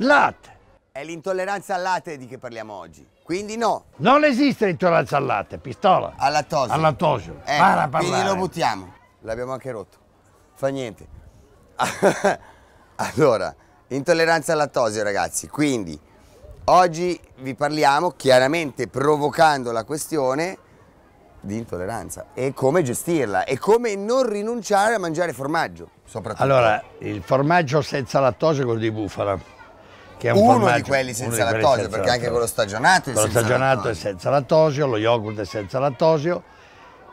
Latte. È l'intolleranza al latte di che parliamo oggi. Quindi no. Non esiste intolleranza al latte, pistola. Al lattosio. Al lattosio. Eh, Para parlare. Quindi lo buttiamo. L'abbiamo anche rotto. Fa niente. allora, intolleranza al lattosio ragazzi. Quindi oggi vi parliamo, chiaramente provocando la questione, di intolleranza e come gestirla e come non rinunciare a mangiare formaggio soprattutto. Allora, il formaggio senza lattosio è quello di bufala. Che è un uno di quelli senza di quelli lattosio, senza perché lattosio. anche quello stagionato è quello senza stagionato lattosio. è senza lattosio, lo yogurt è senza lattosio.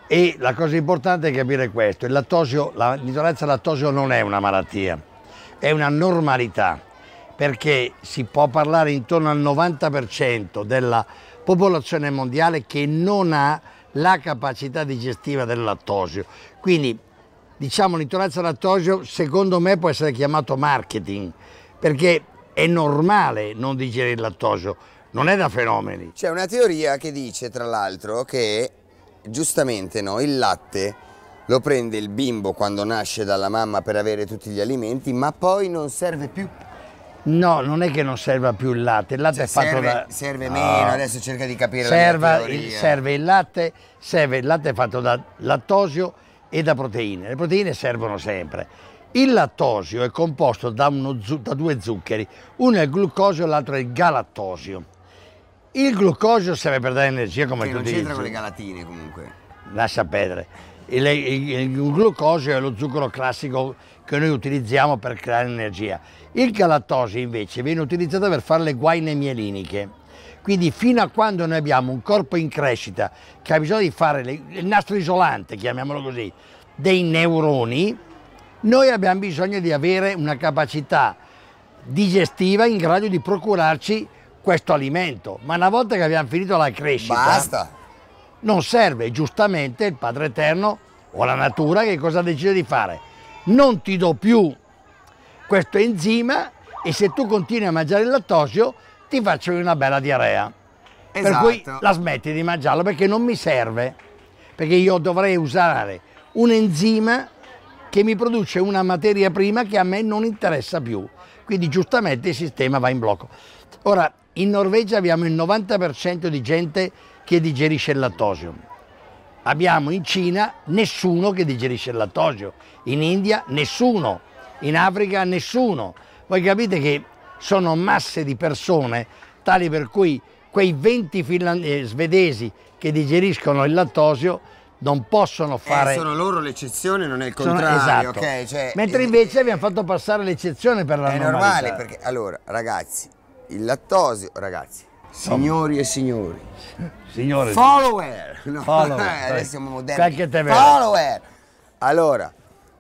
E la cosa importante è capire questo, l'intolleranza al lattosio non è una malattia, è una normalità, perché si può parlare intorno al 90% della popolazione mondiale che non ha la capacità digestiva del lattosio. Quindi diciamo l'intolleranza al lattosio secondo me può essere chiamato marketing, perché è normale non digerire il lattosio, non è da fenomeni. C'è una teoria che dice, tra l'altro, che giustamente no, il latte lo prende il bimbo quando nasce dalla mamma per avere tutti gli alimenti, ma poi non serve più. No, non è che non serva più il latte, il latte cioè, è fatto serve, da... serve no. meno, ah. adesso cerca di capire serva, il, serve il latte, serve il latte fatto da lattosio e da proteine. Le proteine servono sempre il lattosio è composto da, da due zuccheri, uno è il glucosio e l'altro è il galattosio. Il glucosio serve per dare energia come che tutti non c'entra con le galatine comunque. Lascia perdere. Il, il, il, glucosio è lo zucchero classico che noi utilizziamo per creare energia. Il galattosio invece viene utilizzato per fare le guaine mieliniche. Quindi fino a quando noi abbiamo un corpo in crescita che ha bisogno di fare le, il nastro isolante, chiamiamolo così, dei neuroni, noi abbiamo bisogno di avere una capacità digestiva in grado di procurarci questo alimento, ma una volta che abbiamo finito la crescita, Basta. non serve giustamente il Padre Eterno o la natura che cosa decide di fare? Non ti do più questo enzima e se tu continui a mangiare il lattosio ti faccio una bella diarrea. Esatto. Per cui esatto. la smetti di mangiarlo perché non mi serve, perché io dovrei usare un enzima che mi produce una materia prima che a me non interessa più. Quindi giustamente il sistema va in blocco. Ora, in Norvegia abbiamo il 90% di gente che digerisce il lattosio. Abbiamo in Cina nessuno che digerisce il lattosio, in India nessuno, in Africa nessuno. Voi capite che sono masse di persone tali per cui quei 20 eh, svedesi che digeriscono il lattosio non possono eh, fare... Eh, sono loro l'eccezione, non è il contrario. Sono, esatto. Okay, cioè, Mentre eh, invece abbiamo fatto passare l'eccezione per la è È normale perché, allora, ragazzi, il lattosio, ragazzi, signori e signori, Signore. follower, no, follower eh, adesso siamo moderni, follower. Allora,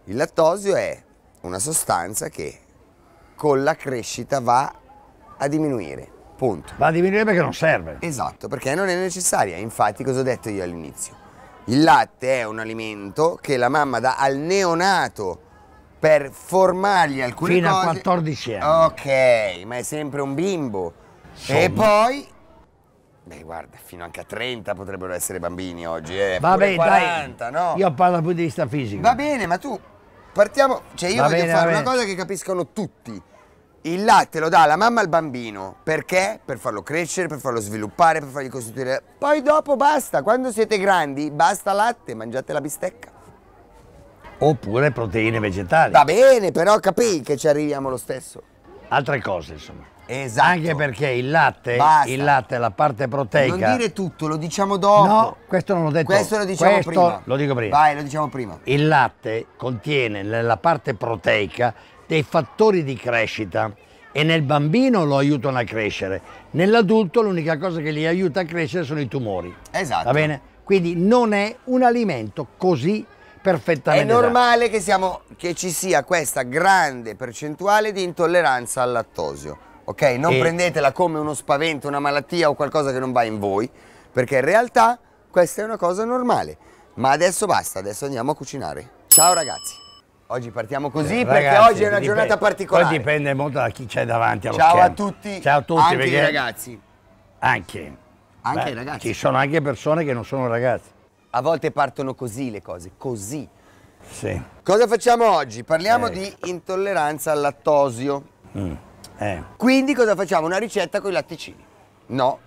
il lattosio è una sostanza che con la crescita va a diminuire, punto. Va a diminuire perché non serve. Esatto, perché non è necessaria, infatti cosa ho detto io all'inizio? Il latte è un alimento che la mamma dà al neonato per formargli alcune Fino cose. Fino a 14 anni. Ok, ma è sempre un bimbo. Somma. E poi Beh, guarda, fino anche a 30 potrebbero essere bambini oggi, eh. Vabbè, 40, dai. no? Io parlo dal punto di vista fisico. Va bene, ma tu partiamo, cioè io Va voglio bene, fare una cosa che capiscono tutti. Il latte lo dà la mamma al bambino, perché? Per farlo crescere, per farlo sviluppare, per fargli costituire... Poi dopo basta, quando siete grandi basta latte, mangiate la bistecca. Oppure proteine vegetali. Va bene, però capì che ci arriviamo lo stesso. Altre cose, insomma. Esatto. Anche perché il latte, basta. il latte, la parte proteica. Non dire tutto, lo diciamo dopo. No, questo non l'ho detto. Questo lo diciamo questo prima. Lo dico prima. Vai, lo diciamo prima. Il latte contiene nella parte proteica dei fattori di crescita e nel bambino lo aiutano a crescere. Nell'adulto l'unica cosa che li aiuta a crescere sono i tumori. Esatto. Va bene? Quindi non è un alimento così perfettamente. È esatto. normale che, siamo, che, ci sia questa grande percentuale di intolleranza al lattosio. Ok? Non e... prendetela come uno spavento, una malattia o qualcosa che non va in voi, perché in realtà questa è una cosa normale. Ma adesso basta, adesso andiamo a cucinare. Ciao ragazzi! Oggi partiamo eh, così eh, perché ragazzi, oggi è una dipende, giornata particolare. Poi dipende molto da chi c'è davanti allo Ciao schermo. a tutti. Ciao a tutti. Anche i ragazzi. Anche. Anche Beh, i ragazzi. Ci sono anche persone che non sono ragazzi. A volte partono così le cose, così. Sì. Cosa facciamo oggi? Parliamo eh. di intolleranza al lattosio. Mm. Eh. Quindi cosa facciamo? Una ricetta con i latticini. No,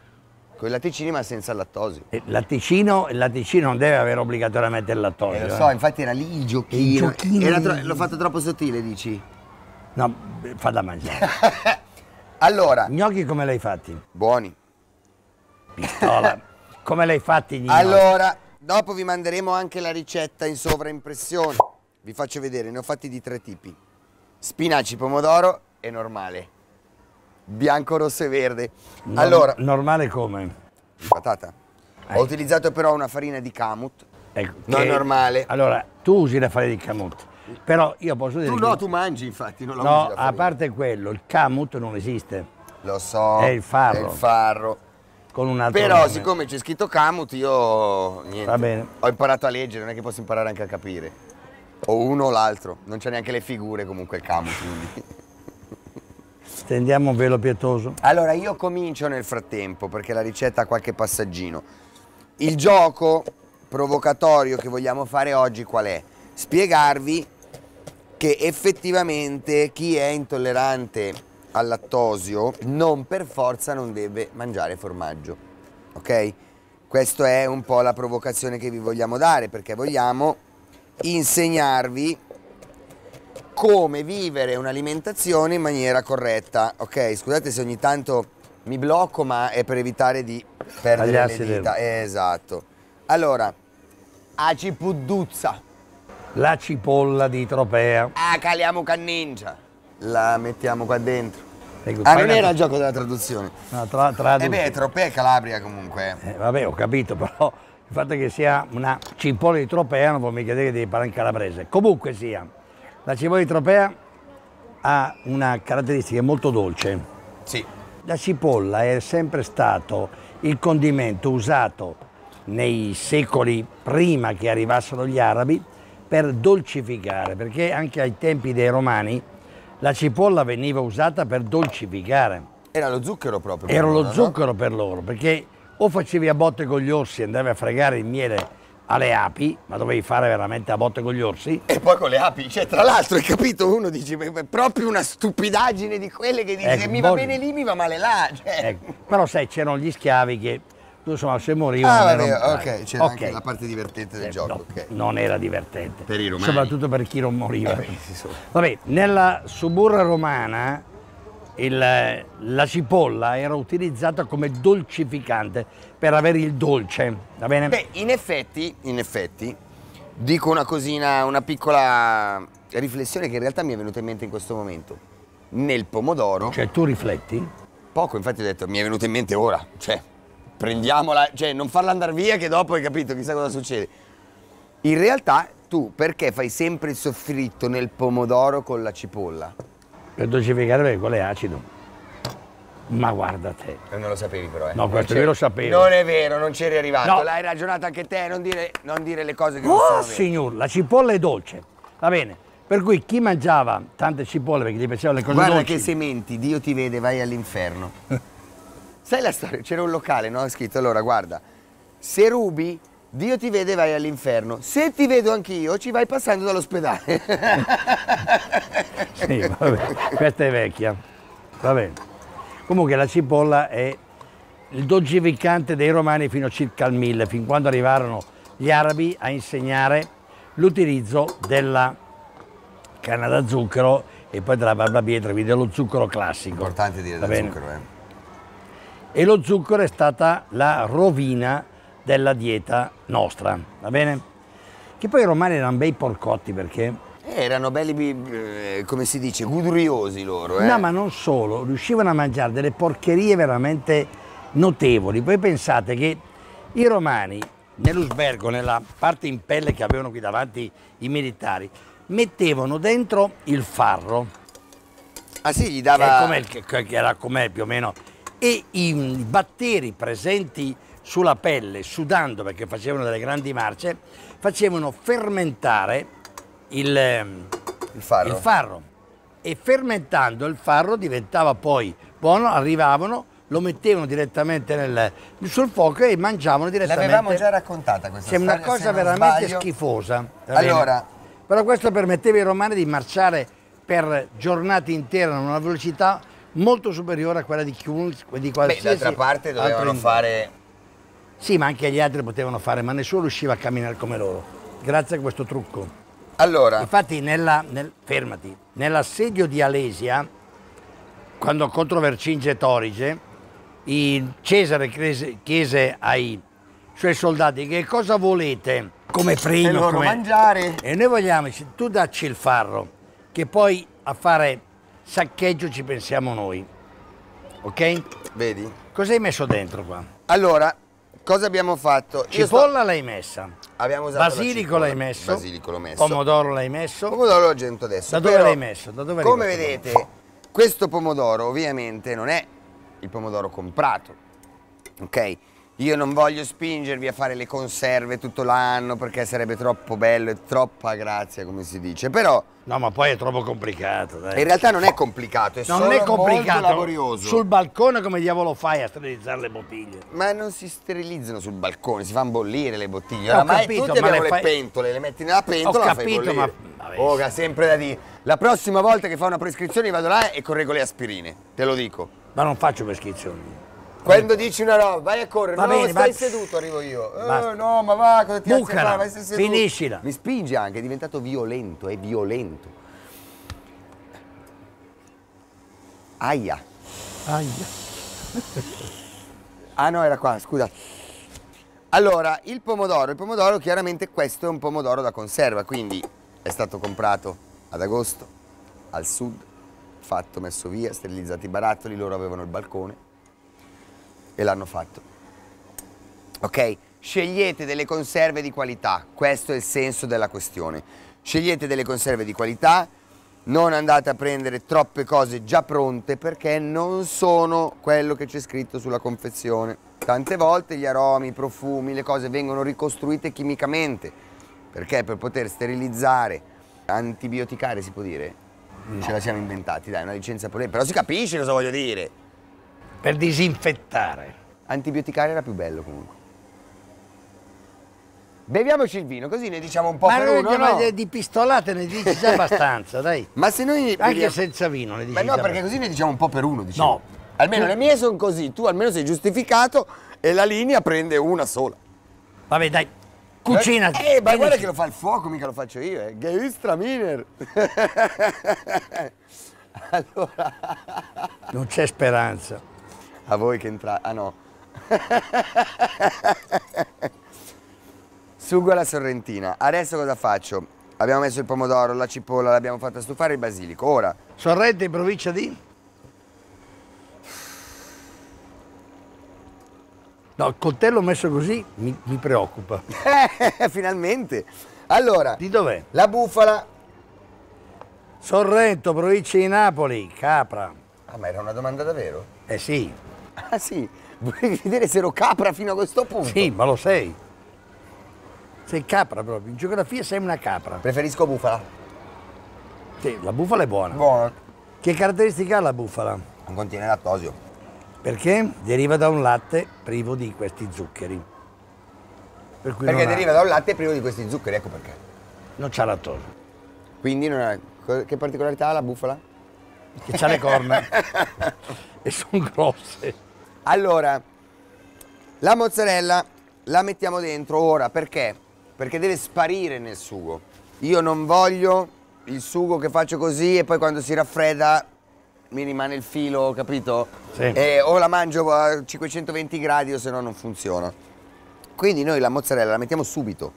con i latticini ma senza lattosio. Il eh, latticino, il latticino non deve avere obbligatoriamente il lattosio. Eh, lo eh. so, eh. infatti era lì il giochino. giochino. l'ho fatto troppo sottile, dici? No, eh, fa da mangiare. allora. Gnocchi come l'hai fatti? Buoni. Pistola. come l'hai fatti gnocchi? Allora, dopo vi manderemo anche la ricetta in sovraimpressione. Vi faccio vedere, ne ho fatti di tre tipi. Spinaci, pomodoro e normale bianco, rosso e verde. No, allora, normale come? Patata. Eh. Ho utilizzato però una farina di camut, ecco, non che, normale. Allora, tu usi la farina di camut, però io posso dire... Tu no, che... tu mangi infatti, non la no, usi No, a parte quello, il camut non esiste. Lo so, è il farro. È il farro. Con un altro Però nome. siccome c'è scritto camut io niente, Va bene. ho imparato a leggere, non è che posso imparare anche a capire. O uno o l'altro, non c'è neanche le figure comunque il camut. Quindi. Stendiamo un velo pietoso. Allora, io comincio nel frattempo, perché la ricetta ha qualche passaggino. Il gioco provocatorio che vogliamo fare oggi qual è? Spiegarvi che effettivamente chi è intollerante al lattosio non per forza non deve mangiare formaggio, ok? Questa è un po' la provocazione che vi vogliamo dare perché vogliamo insegnarvi come vivere un'alimentazione in maniera corretta. Ok, scusate se ogni tanto mi blocco, ma è per evitare di perdere Tagliarsi le dita. Eh, esatto. Allora, aci pudduzza. La cipolla di Tropea. Ah, caliamo canningia. La mettiamo qua dentro. Ecco, ah, non era il gioco della traduzione. No, tra, traduc eh beh, Tropea è Calabria comunque. Eh, vabbè, ho capito, però il fatto che sia una cipolla di Tropea non vuol mica dire che devi parlare in calabrese. Comunque sia. La cipolla di Tropea ha una caratteristica molto dolce. Sì. La cipolla è sempre stato il condimento usato nei secoli prima che arrivassero gli arabi per dolcificare, perché anche ai tempi dei romani la cipolla veniva usata per dolcificare. Era lo zucchero proprio. Era loro, lo zucchero per loro, perché o facevi a botte con gli orsi e andavi a fregare il miele alle api, ma dovevi fare veramente a botte con gli orsi. E poi con le api, cioè tra l'altro, hai capito? Uno dice, è proprio una stupidaggine di quelle che dice, ecco, mi va bene lì, mi va male là. Cioè. Ecco. Però sai, c'erano gli schiavi che, insomma, se morivano... Ah, vabbè, erano... ok, c'era okay. anche la parte divertente del eh, gioco. No, okay. Non era divertente. Per i romani. Soprattutto per chi non moriva. Eh, vabbè, nella suburra romana il, la cipolla era utilizzata come dolcificante per avere il dolce, va bene? Beh, in effetti, in effetti, dico una cosina, una piccola riflessione che in realtà mi è venuta in mente in questo momento. Nel pomodoro... Cioè, tu rifletti? Poco, infatti ho detto, mi è venuta in mente ora, cioè, prendiamola, cioè, non farla andare via che dopo hai capito chissà cosa succede. In realtà, tu perché fai sempre il soffritto nel pomodoro con la cipolla? per dolcificare perché quello è acido. Ma guarda te. Eh, non lo sapevi però, eh. No, questo cioè, io lo sapevo. Non è vero, non c'eri arrivato. No. L'hai ragionato anche te, non dire, non dire le cose che oh, non sono vere. signor, la cipolla è dolce. Va bene. Per cui chi mangiava tante cipolle perché gli piacevano le cose guarda dolci... Guarda che sementi, Dio ti vede, vai all'inferno. Sai la storia? C'era un locale, no? Ho scritto, allora, guarda, se rubi Dio ti vede e vai all'inferno. Se ti vedo anch'io, ci vai passando dall'ospedale. sì, vabbè, questa è vecchia. Va bene. Comunque la cipolla è il dolcificante dei romani fino a circa al 1000, fin quando arrivarono gli arabi a insegnare l'utilizzo della canna da zucchero e poi della barbabietra, quindi dello zucchero classico. Importante dire da zucchero, eh. E lo zucchero è stata la rovina della dieta nostra, va bene? Che poi i romani erano bei porcotti perché... Eh, erano belli, eh, come si dice, gudriosi loro, eh? No, ma non solo, riuscivano a mangiare delle porcherie veramente notevoli. Voi pensate che i romani, nell'usbergo, nella parte in pelle che avevano qui davanti i militari, mettevano dentro il farro. Ah sì, gli dava... Che, com'è, che era com'è più o meno. E i batteri presenti sulla pelle, sudando perché facevano delle grandi marce, facevano fermentare il, ehm, il, farro. il farro. E fermentando il farro diventava poi buono, arrivavano lo mettevano direttamente nel, sul fuoco e mangiavano direttamente. L'avevamo già raccontata questa È una cosa veramente sbaglio. schifosa. Allora. Però questo permetteva ai romani di marciare per giornate intere a una velocità molto superiore a quella di chiunque, di qualsiasi Beh, d'altra parte dovevano fare sì, ma anche gli altri potevano fare, ma nessuno riusciva a camminare come loro, grazie a questo trucco. Allora. Infatti, nella, nel, fermati, nell'assedio di Alesia, quando contro Vercinge Torige, Cesare chiese ai suoi soldati che cosa volete come freno. E loro come... mangiare. E noi vogliamo, tu dacci il farro, che poi a fare saccheggio ci pensiamo noi. Ok? Vedi? Cosa hai messo dentro qua? Allora, Cosa abbiamo fatto? Cipolla sto... l'hai messa. Abbiamo usato basilico l'hai messo. Basilico l'ho messo. Pomodoro l'hai messo. Pomodoro l'ho aggiunto adesso. Da dove l'hai messo? Da dove come vedete, questo pomodoro ovviamente non è il pomodoro comprato. Ok? Io non voglio spingervi a fare le conserve tutto l'anno perché sarebbe troppo bello e troppa grazia, come si dice. Però. No, ma poi è troppo complicato. Dai. In realtà non è complicato, è non solo è complicato. molto laborioso. Sul balcone come diavolo fai a sterilizzare le bottiglie? Ma non si sterilizzano sul balcone, si fanno bollire le bottiglie. Ho Oramai capito, tutti ma le, fai... le, pentole, le metti nella pentola e la fai bollire. Ma... Vabbè, oh, sì. sempre da dire. La prossima volta che fa una prescrizione vado là e correggo le aspirine, te lo dico. Ma non faccio prescrizioni. Quando dici una roba, vai a correre. Va no, bene, stai va... seduto, arrivo io. Eh, no, ma va, cosa ti Bucala, alzi? Vai, stai finiscila. Mi spingi anche, è diventato violento, è violento. Aia. Aia. ah no, era qua, scusa. Allora, il pomodoro, il pomodoro chiaramente questo è un pomodoro da conserva, quindi è stato comprato ad agosto, al sud, fatto, messo via, sterilizzati i barattoli, loro avevano il balcone, e l'hanno fatto. Ok? Scegliete delle conserve di qualità, questo è il senso della questione. Scegliete delle conserve di qualità, non andate a prendere troppe cose già pronte perché non sono quello che c'è scritto sulla confezione. Tante volte gli aromi, i profumi, le cose vengono ricostruite chimicamente perché per poter sterilizzare, antibioticare si può dire? No. Ce la siamo inventati, dai, una licenza problema, però si capisce cosa voglio dire per disinfettare. Antibioticare era più bello comunque. Beviamoci il vino, così ne diciamo un po' ma per uno, no? Ma di pistolate ne dici già abbastanza, dai. Ma se noi... Anche beviamo... senza vino ne dici Ma no, perché così ne diciamo un po' per uno, diciamo. No. Almeno le mie sono così, tu almeno sei giustificato e la linea prende una sola. Vabbè, dai, cucina. Eh, eh ma guarda che lo fa il fuoco, mica lo faccio io, eh. Geistraminer. allora... Non c'è speranza. A voi che entrate... Ah no. Sugo alla sorrentina. Adesso cosa faccio? Abbiamo messo il pomodoro, la cipolla, l'abbiamo fatta stufare, il basilico. Ora... Sorrento in provincia di? No, il coltello messo così mi, mi preoccupa. Finalmente. Allora. Di dov'è? La bufala. Sorrento, provincia di Napoli, Capra. Ah, ma era una domanda davvero? Eh sì. Ah sì, volevi vedere se ero capra fino a questo punto? Sì, ma lo sei. Sei capra proprio, in geografia sei una capra. Preferisco bufala. Sì, la bufala è buona. Buona. Che caratteristica ha la bufala? Non contiene lattosio. Perché? Deriva da un latte privo di questi zuccheri. Per perché ha... deriva da un latte privo di questi zuccheri, ecco perché. Non c'ha lattosio. Quindi non ha... che particolarità ha la bufala? Che ha le corna e sono grosse. Allora, la mozzarella la mettiamo dentro ora perché? Perché deve sparire nel sugo. Io non voglio il sugo che faccio così e poi quando si raffredda mi rimane il filo, capito? Sì. E o la mangio a 520 gradi o se no non funziona. Quindi noi la mozzarella la mettiamo subito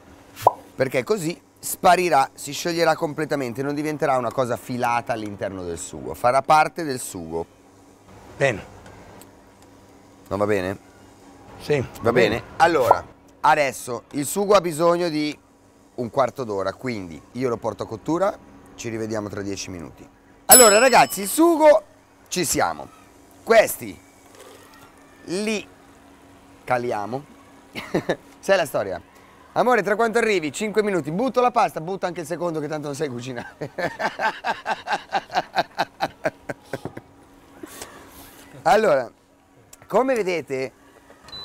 perché così sparirà, si scioglierà completamente, non diventerà una cosa filata all'interno del sugo, farà parte del sugo. Bene. Non va bene? Sì. Va bene. bene. Allora, adesso il sugo ha bisogno di un quarto d'ora, quindi io lo porto a cottura, ci rivediamo tra dieci minuti. Allora ragazzi, il sugo ci siamo. Questi li caliamo. Sai la storia? Amore, tra quanto arrivi? 5 minuti. Butto la pasta, butto anche il secondo che tanto non sai cucinare. allora, come vedete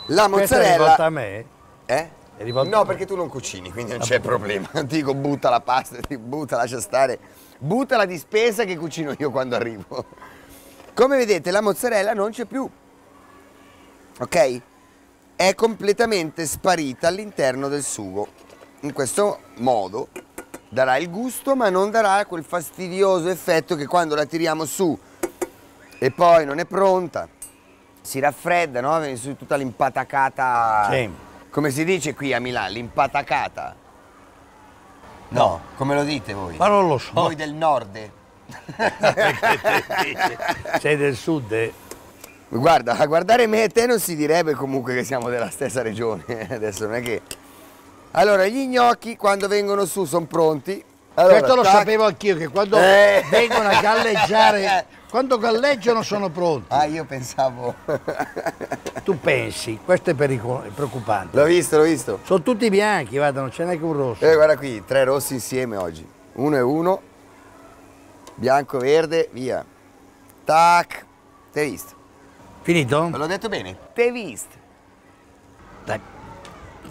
la mozzarella... Questa è a me? Eh? No, perché tu non cucini, quindi non ah, c'è boh. problema. Non Dico butta la pasta, butta, lascia stare. Butta la dispesa che cucino io quando arrivo. Come vedete la mozzarella non c'è più. Ok? È completamente sparita all'interno del sugo. In questo modo darà il gusto ma non darà quel fastidioso effetto che quando la tiriamo su e poi non è pronta si raffredda, no? Su tutta l'impatacata. Sì. Come si dice qui a Milano, l'impatacata? No. no. Come lo dite voi? Ma non lo so. Voi del nord? Sei del sud? Eh? Guarda, a guardare me e te non si direbbe comunque che siamo della stessa regione. Eh, adesso non è che... Allora, gli gnocchi quando vengono su sono pronti, allora, Questo lo tac. sapevo anch'io che quando eh. vengono a galleggiare, quando galleggiano sono pronti. Ah, io pensavo. tu pensi, questo è, è preoccupante. L'ho visto, l'ho visto. Sono tutti bianchi, guarda, non c'è neanche un rosso. Eh, guarda qui, tre rossi insieme oggi. Uno e uno. Bianco, verde, via. Tac. T'hai visto? Finito? L'ho detto bene? T'hai visto? Dai,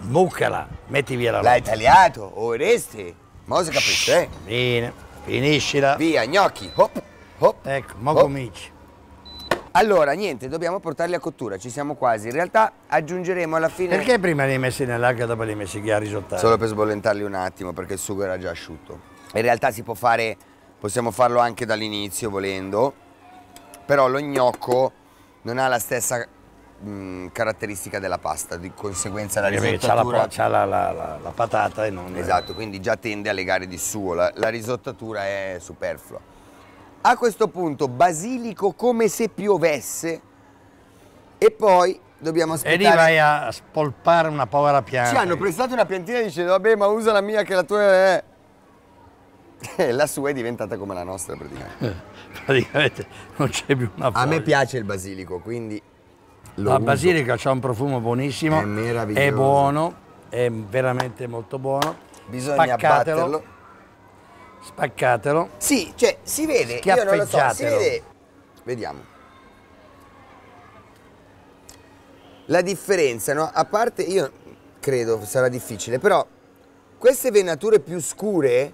muccala, metti via la roba. L'hai tagliato, Oreste? Ma si capisce, eh? Bene, finiscila. Via, gnocchi. Hop, hop. Ecco, ma cominci. Allora, niente, dobbiamo portarli a cottura, ci siamo quasi. In realtà aggiungeremo alla fine... Perché prima li hai messi nell'acqua e dopo li hai messi chiari sott'acqua? Solo per sbollentarli un attimo, perché il sugo era già asciutto. In realtà si può fare, possiamo farlo anche dall'inizio, volendo. Però lo gnocco non ha la stessa mh, caratteristica della pasta, di conseguenza la risottatura... C'ha la, la, la, la, patata e non... Esatto, è... quindi già tende a legare di suo, la, la risottatura è superflua. A questo punto basilico come se piovesse e poi dobbiamo aspettare... E lì vai a spolpare una povera pianta. Ci hanno prestato una piantina e dicendo vabbè ma usa la mia che la tua è... la sua è diventata come la nostra praticamente. Eh, praticamente non c'è più una foglia. A me piace il basilico, quindi lo la uso. basilica ha un profumo buonissimo. È meraviglioso. È buono, è veramente molto buono. Bisogna Spaccatelo. batterlo. Spaccatelo. Sì, cioè si vede, io non lo so, si vede. Vediamo. La differenza, no? A parte io credo sarà difficile, però queste venature più scure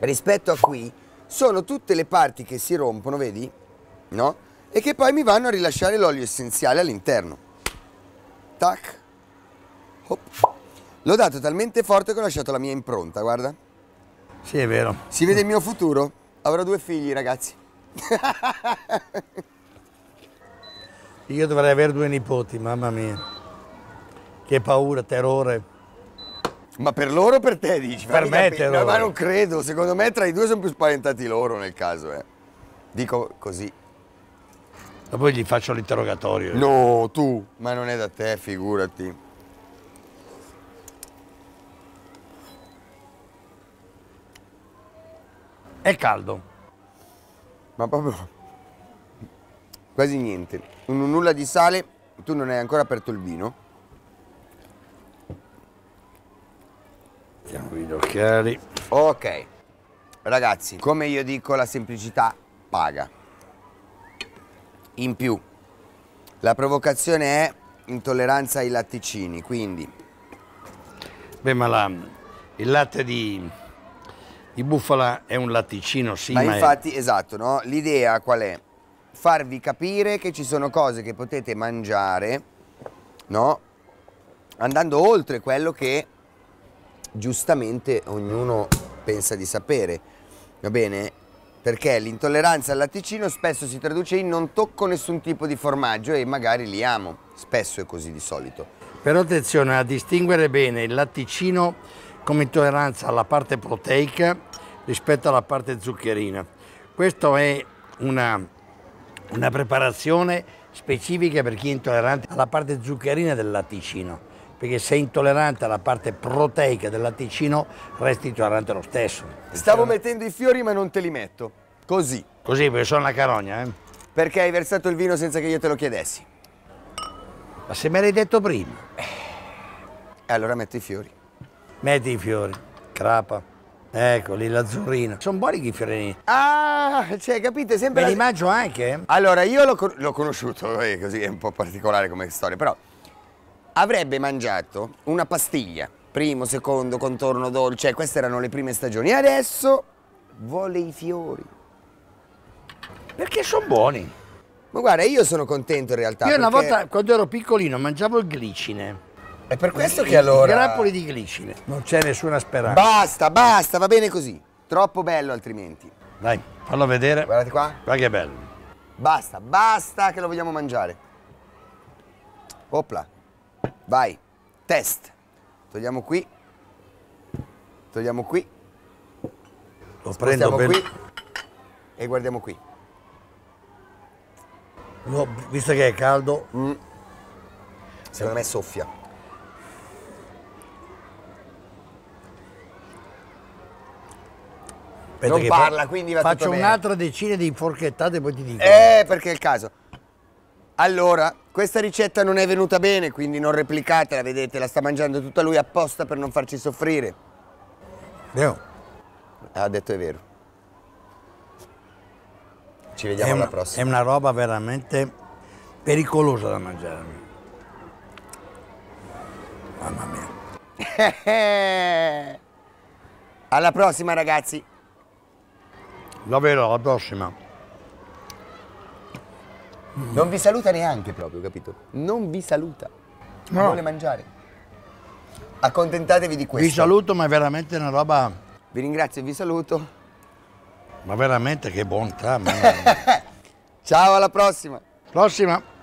rispetto a qui sono tutte le parti che si rompono, vedi? No? e che poi mi vanno a rilasciare l'olio essenziale all'interno. Tac. Hop. L'ho dato talmente forte che ho lasciato la mia impronta, guarda. Sì, è vero. Si vede il mio futuro? Avrò due figli, ragazzi. Io dovrei avere due nipoti, mamma mia. Che paura, terrore. Ma per loro o per te dici? Per me terrore. ma non credo, secondo me tra i due sono più spaventati loro nel caso, eh. Dico così. Dopo gli faccio l'interrogatorio. No, tu, ma non è da te, figurati. È caldo. Ma proprio quasi niente. Un nulla di sale, tu non hai ancora aperto il vino. Mettiamo gli occhiali. Ok. Ragazzi, come io dico, la semplicità paga in più. La provocazione è intolleranza ai latticini, quindi... Beh, ma la, il latte di, di, bufala è un latticino, sì, ma... ma infatti, è... esatto, no? L'idea qual è? Farvi capire che ci sono cose che potete mangiare, no? Andando oltre quello che giustamente ognuno pensa di sapere, va bene? perché l'intolleranza al latticino spesso si traduce in non tocco nessun tipo di formaggio e magari li amo, spesso è così di solito. Però attenzione a distinguere bene il latticino come intolleranza alla parte proteica rispetto alla parte zuccherina. Questa è una, una preparazione specifica per chi è intollerante alla parte zuccherina del latticino perché se è intollerante alla parte proteica del latticino resti intollerante lo stesso. Stavo cioè... mettendo i fiori ma non te li metto, così. Così perché sono una carogna, eh? Perché hai versato il vino senza che io te lo chiedessi. Ma se me l'hai detto prima. Eh, allora metti i fiori. Metti i fiori, crapa. Eccoli, l'azzurrino. Sono buoni i fiorini. Ah, cioè, capite, sempre... Me la... li mangio anche? Eh. Allora, io l'ho conosciuto, eh, così è un po' particolare come storia, però avrebbe mangiato una pastiglia, primo, secondo, contorno dolce, cioè, queste erano le prime stagioni, adesso vuole i fiori. Perché sono buoni. Ma guarda, io sono contento in realtà. Io perché... una volta, quando ero piccolino, mangiavo il glicine. È per questo che allora... grappoli di glicine. Non c'è nessuna speranza. Basta, basta, va bene così. Troppo bello altrimenti. Dai, fallo vedere. Guardate qua. Guarda che bello. Basta, basta che lo vogliamo mangiare. Opla. Vai, test. Togliamo qui. Togliamo qui. Lo prendo per... qui. E guardiamo qui. No, visto che è caldo... Mm. Secondo me soffia. Aspetta non parla, quindi va Faccio un'altra decina di forchettate e poi ti dico. Eh, perché è il caso. Allora, questa ricetta non è venuta bene, quindi non replicatela, vedete, la sta mangiando tutta lui apposta per non farci soffrire. Leo. Ha detto è vero. Ci vediamo è alla prossima. È una roba veramente pericolosa da mangiare. Mamma mia. alla prossima ragazzi. Davvero, alla prossima. Non vi saluta neanche proprio, capito? Non vi saluta. No. Vuole mangiare. Accontentatevi di questo. Vi saluto, ma è veramente una roba... Vi ringrazio e vi saluto. Ma veramente che bontà. Ma... Ciao, alla prossima. Prossima.